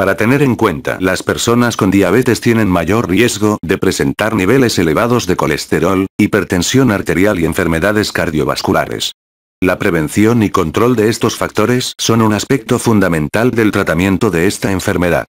Para tener en cuenta, las personas con diabetes tienen mayor riesgo de presentar niveles elevados de colesterol, hipertensión arterial y enfermedades cardiovasculares. La prevención y control de estos factores son un aspecto fundamental del tratamiento de esta enfermedad.